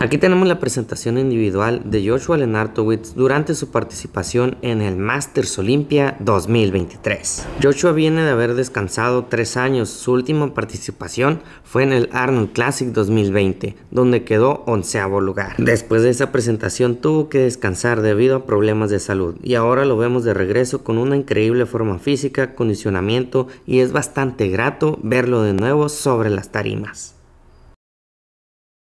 Aquí tenemos la presentación individual de Joshua Lenartowitz durante su participación en el Masters Olympia 2023. Joshua viene de haber descansado tres años. Su última participación fue en el Arnold Classic 2020, donde quedó onceavo lugar. Después de esa presentación tuvo que descansar debido a problemas de salud y ahora lo vemos de regreso con una increíble forma física, condicionamiento y es bastante grato verlo de nuevo sobre las tarimas.